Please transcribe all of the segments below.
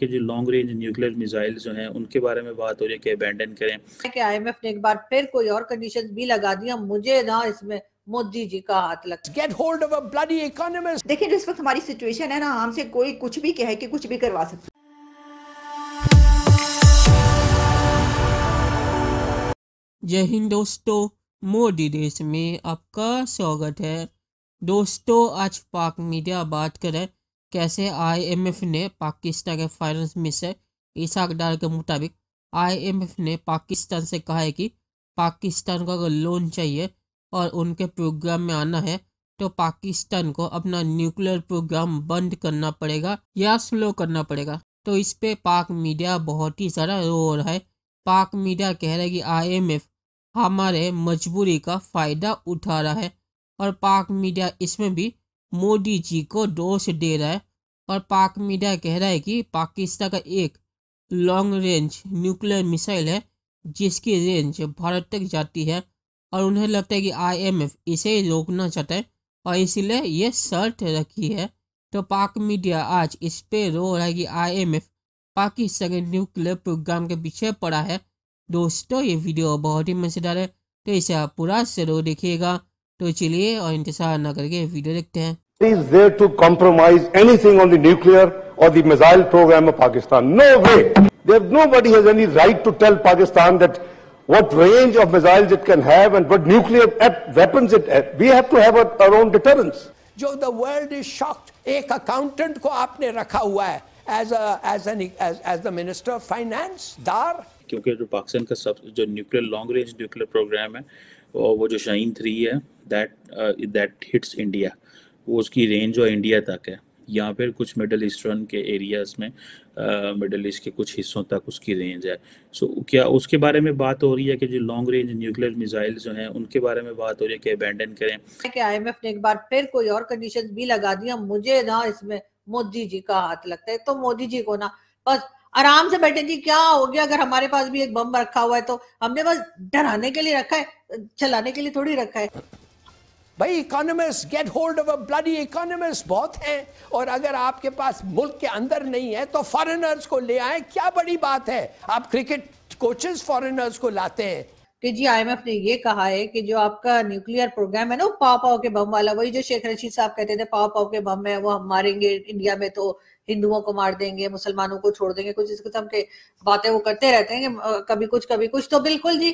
के जो long range nuclear missile जो हैं उनके बारे में बात हो रही है कि अबेंडन करें कि आईएमएफ ने एक बार फिर कोई और कंडीशन भी लगा दिया मुझे ना इसमें मोदी जी का हाथ लग get hold of a bloody economist देखिए जिस वक्त हमारी सिचुएशन है ना हमसे कोई कुछ भी कहे कि कुछ भी करवा सकता जय हिंद दोस्तों मोदी देश में आपका स्वागत है दोस्तों आज पाक मीडिया बात करें कैसे आईएमएफ ने पाकिस्तान के फाइनेंस मिनिस्टर ईसाक डार के मुताबिक आईएमएफ ने पाकिस्तान से कहा है कि पाकिस्तान को अगर लोन चाहिए और उनके प्रोग्राम में आना है तो पाकिस्तान को अपना न्यूक्लियर प्रोग्राम बंद करना पड़ेगा या स्लो करना पड़ेगा तो इस पे पाक मीडिया बहुत ही ज़्यादा रो रहा है पाक मीडिया कह रहा है कि आईएमएफ हमारे मजबूरी का फ़ायदा उठा रहा है और पाक मीडिया इसमें भी मोदी जी को दोष दे रहा है और पाक मीडिया कह रहा है कि पाकिस्तान का एक लॉन्ग रेंज न्यूक्लियर मिसाइल है जिसकी रेंज भारत तक जाती है और उन्हें लगता है कि आईएमएफ इसे रोकना चाहता है और इसलिए ये शर्त रखी है तो पाक मीडिया आज इस पर रो रहा है कि आईएमएफ पाकिस्तान के न्यूक्लियर प्रोग्राम के पीछे पड़ा है दोस्तों ये वीडियो बहुत ही मज़ेदार है तो इसे आप पूरा जरूर देखिएगा तो चलिए और इंतज़ार न करके वीडियो देखते हैं is there to compromise anything on the nuclear or the missile program of Pakistan. No way. There, nobody has any right to tell Pakistan that what range of missiles it can have and what nuclear weapons it has. We have to have our, our own deterrence. जो the world is shocked. एक accountant को आपने रखा हुआ है as as an as the minister of finance Dar क्योंकि जो पाकिस्तान का सब जो nuclear long range nuclear program है वो जो थ्री है दैट दैट हिट्स इंडिया वो उसकी रेंज और इंडिया तक है या फिर कुछ मिडल ईस्टर्न के एरियाज़ में मिडल ईस्ट के कुछ हिस्सों तक उसकी रेंज है सो so, क्या उसके बारे में बात हो रही है कि जो लॉन्ग रेंज न्यूक्लियर मिसाइल जो हैं उनके बारे में बात हो रही है कि अबेंडन करें कि आईएमएफ ने एक बार फिर कोई और कंडीशन भी लगा दिया मुझे ना इसमें मोदी जी का हाथ लगता है तो मोदी जी को ना बस आराम से बैठे जी क्या हो गया अगर हमारे पास भी एक बम रखा हुआ है तो हमने बस डराने के लिए रखा है चलाने के लिए थोड़ी रखा है भाई economist get hold of a bloody economist बहुत हैं और अगर आपके पास मुल्क के अंदर नहीं है तो फॉरेनर्स को ले आए क्या बड़ी बात है आप क्रिकेट कोचेस फॉरेनर्स को लाते हैं कि जी आईएमएफ ने ये कहा है कि जो आपका न्यूक्लियर प्रोग्राम है ना वो पाव पाव के बम वाला वही जो शेख रशीद साहब कहते थे पाव पाव के बम है वो हम मारेंगे इंडिया में तो हिंदुओं को मार देंगे मुसलमानों को छोड़ देंगे कुछ इस किस्म के बातें वो करते रहते हैं कभी कुछ कभी कुछ तो बिल्कुल जी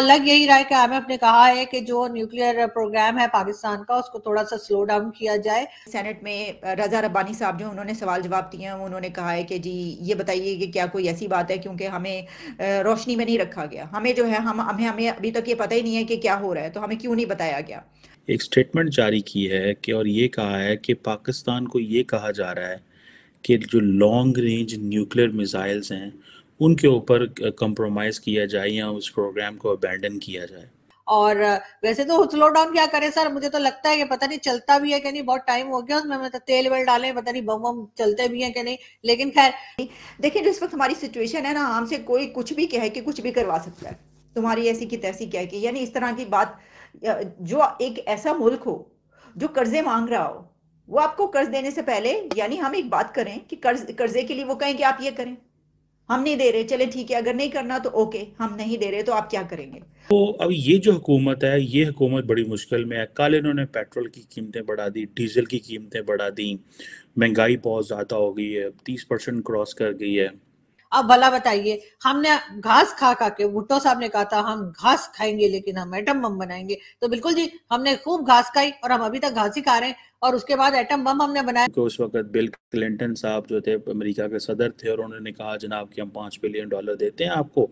लग यही रहा है कि हमें अपने कहा है कि जो न्यूक्लियर प्रोग्राम है पाकिस्तान का उसको थोड़ा सा स्लो डाउन किया जाए सेनेट में रजा रब्बानी साहब जो उन्होंने सवाल जवाब दिए हैं उन्होंने कहा है कि जी ये बताइए कि क्या कोई ऐसी बात है क्योंकि हमें रोशनी में नहीं रखा गया हमें जो है हम हमें हमें अभी तक ये पता ही नहीं है कि क्या हो रहा है तो हमें क्यों नहीं बताया गया एक स्टेटमेंट जारी की है कि और ये कहा है कि पाकिस्तान को ये कहा जा रहा है कि जो लॉन्ग रेंज न्यूक्लियर मिसाइल्स हैं उनके ऊपर कंप्रोमाइज़ किया जाए या उस प्रोग्राम को अबेंडन किया जाए और वैसे तो स्लो डाउन क्या करें सर मुझे तो लगता है कि पता नहीं चलता भी है कि नहीं बहुत टाइम हो गया उसमें मतलब तेल वेल डाले पता नहीं बम बम चलते भी हैं कि नहीं लेकिन खैर देखिए जिस वक्त हमारी सिचुएशन है ना हमसे कोई कुछ भी कहे कि कुछ भी करवा सकता है तुम्हारी ऐसी की तैसी क्या की यानी इस तरह की बात जो एक ऐसा मुल्क हो जो कर्जे मांग रहा हो वो आपको कर्ज देने से पहले यानी हम एक बात करें कि कर्ज कर्जे के लिए वो कहें कि आप ये करें हम नहीं दे रहे चले ठीक है अगर नहीं करना तो ओके हम नहीं दे रहे तो आप क्या करेंगे तो अब ये जो हुकूमत है ये हुकूमत बड़ी मुश्किल में है कल इन्होंने पेट्रोल की कीमतें बढ़ा दी डीजल की कीमतें बढ़ा दी महंगाई बहुत ज्यादा हो गई है तीस परसेंट क्रॉस कर गई है अब भला बताइए हमने घास खा खा के भुट्टो साहब ने कहा था हम घास खाएंगे लेकिन हम एटम बम बनाएंगे तो बिल्कुल जी हमने खूब घास खाई और हम अभी तक घास ही खा रहे हैं और उसके बाद एटम बम हमने बनाया उस वक्त बिल क्लिंटन साहब जो थे अमेरिका के सदर थे और उन्होंने कहा जनाब कि हम पाँच बिलियन डॉलर देते हैं आपको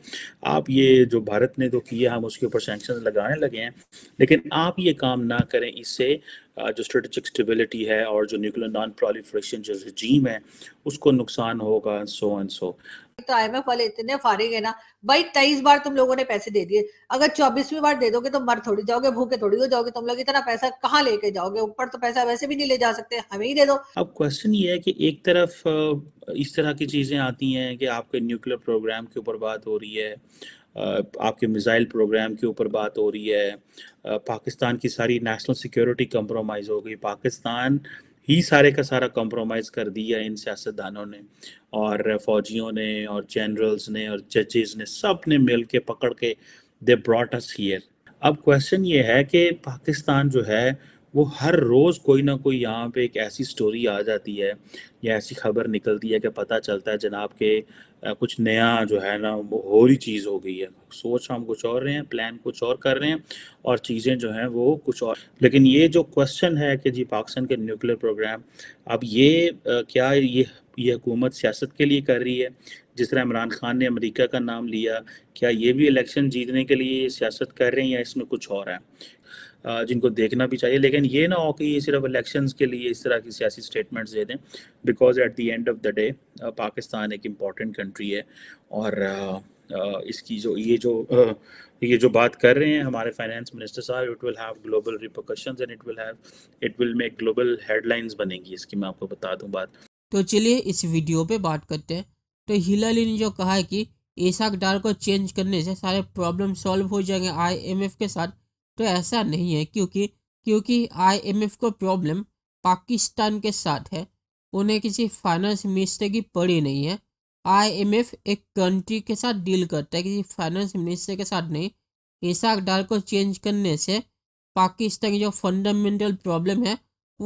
आप ये जो भारत ने तो किया हम उसके ऊपर सेंक्शन लगाने लगे हैं लेकिन आप ये काम ना करें इससे जो स्ट्रेटेजिक स्टेबिलिटी है और जो न्यूक्लियर नॉन प्रोलीफ्रेशन जो रजीम है उसको नुकसान होगा सो एंड सो तो आई एम वाले इतने फारिग है ना भाई तेईस बार तुम लोगों ने पैसे दे दिए अगर चौबीसवीं बार दे दोगे तो मर थोड़ी जाओगे भूखे थोड़ी हो जाओगे तुम लोग इतना पैसा कहाँ लेके जाओगे ऊपर तो पैसा वैसे भी नहीं ले जा सकते हमें ही दे दो अब क्वेश्चन ये है कि एक तरफ इस तरह की चीजें आती हैं कि आपके न्यूक्लियर प्रोग्राम के ऊपर बात हो रही है आपके मिज़ाइल प्रोग्राम के ऊपर बात हो रही है पाकिस्तान की सारी नेशनल सिक्योरिटी कंप्रोमाइज़ हो गई पाकिस्तान ही सारे का सारा कम्प्रोमाइज़ कर दिया इन सियासतदानों ने और फौजियों ने और जनरल्स ने और जजेस ने सब ने मिल के पकड़ के दे ब्रॉट अस हियर अब क्वेश्चन ये है कि पाकिस्तान जो है वो हर रोज़ कोई ना कोई यहाँ पे एक ऐसी स्टोरी आ जाती है या ऐसी खबर निकलती है कि पता चलता है जनाब के कुछ नया जो है ना वो हो रही चीज़ हो गई है सोच हम कुछ और रहे हैं प्लान कुछ और कर रहे हैं और चीज़ें जो हैं वो कुछ और लेकिन ये जो क्वेश्चन है कि जी पाकिस्तान के न्यूक्लियर प्रोग्राम अब ये क्या ये ये हुकूमत सियासत के लिए कर रही है जिस तरह इमरान खान ने अमेरिका का नाम लिया क्या ये भी इलेक्शन जीतने के लिए सियासत कर रहे हैं या इसमें कुछ और है जिनको देखना भी चाहिए लेकिन ये ना हो कि ये सिर्फ इलेक्शन के लिए इस तरह की सियासी स्टेटमेंट दे दें because at the end of the day Pakistan एक इम्पॉर्टेंट कंट्री है और इसकी जो ये जो ये जो बात कर रहे हैं हमारे फाइनेंस मिनिस्टर साहब it will have global repercussion and it will have it will make global headlines बनेगी इसकी मैं आपको बता दूं बात तो चलिए इस वीडियो पे बात करते हैं तो हिलाली ने जो कहा है कि ऐसा डार को चेंज करने से सारे प्रॉब्लम सॉल्व हो जाएंगे आईएमएफ के साथ तो ऐसा नहीं है क्योंकि क्योंकि आईएमएफ को प्रॉब्लम पाकिस्तान के साथ है उन्हें किसी फाइनेंस मिनिस्टर की पड़ी नहीं है आईएमएफ एक कंट्री के साथ डील करता है किसी फाइनेंस मिनिस्टर के साथ नहीं इसाक डार को चेंज करने से पाकिस्तान की जो फंडामेंटल प्रॉब्लम है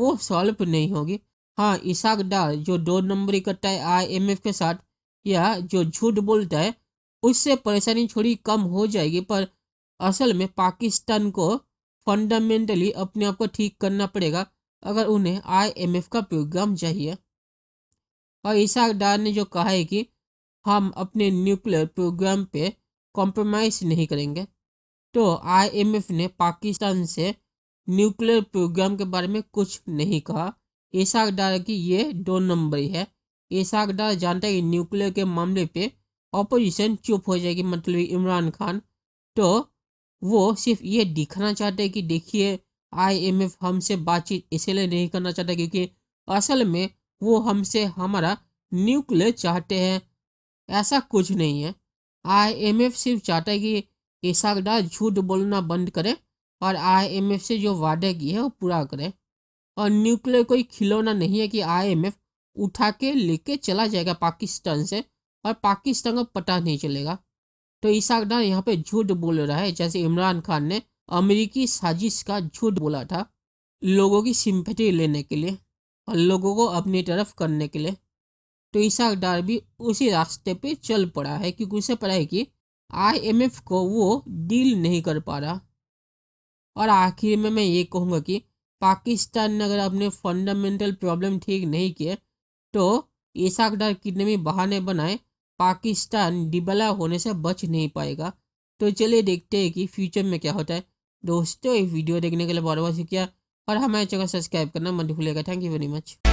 वो सॉल्व नहीं होगी हाँ इसाक डार जो दो नंबरी करता है आईएमएफ के साथ या जो झूठ बोलता है उससे परेशानी थोड़ी कम हो जाएगी पर असल में पाकिस्तान को फंडामेंटली अपने आप को ठीक करना पड़ेगा अगर उन्हें आईएमएफ का प्रोग्राम चाहिए और ईसा डार ने जो कहा है कि हम अपने न्यूक्लियर प्रोग्राम पे कॉम्प्रोमाइज़ नहीं करेंगे तो आईएमएफ ने पाकिस्तान से न्यूक्लियर प्रोग्राम के बारे में कुछ नहीं कहा ईसा डार की ये दो नंबर है ईसा डार जानता है कि न्यूक्लियर के मामले पे ऑपोजिशन चुप हो जाएगी मतलब इमरान खान तो वो सिर्फ ये दिखाना चाहते हैं कि देखिए आईएमएफ हमसे बातचीत इसलिए नहीं करना चाहता क्योंकि असल में वो हमसे हमारा न्यूक्लियर चाहते हैं ऐसा कुछ नहीं है आईएमएफ सिर्फ चाहता है कि इसाकदार झूठ बोलना बंद करे और आईएमएफ से जो वादे की है वो पूरा करे और न्यूक्लियर कोई खिलौना नहीं है कि आई उठा के लेके चला जाएगा पाकिस्तान से और पाकिस्तान को पता नहीं चलेगा तो इसाक डार यहाँ पे झूठ बोल रहा है जैसे इमरान खान ने अमेरिकी साजिश का झूठ बोला था लोगों की सिंपथी लेने के लिए और लोगों को अपनी तरफ करने के लिए तो इसाक डार भी उसी रास्ते पे चल पड़ा है क्योंकि उसे पता है कि आईएमएफ को वो डील नहीं कर पा रहा और आखिर में मैं ये कहूँगा कि पाकिस्तान ने अगर अपने फंडामेंटल प्रॉब्लम ठीक नहीं किए तो ईसाक डार कितने भी बहाने बनाए पाकिस्तान डिबला होने से बच नहीं पाएगा तो चलिए देखते हैं कि फ्यूचर में क्या होता है दोस्तों ये वीडियो देखने के लिए बहुत बहुत शुक्रिया और हमारे चैनल सब्सक्राइब करना मत भूलेगा थैंक यू वेरी मच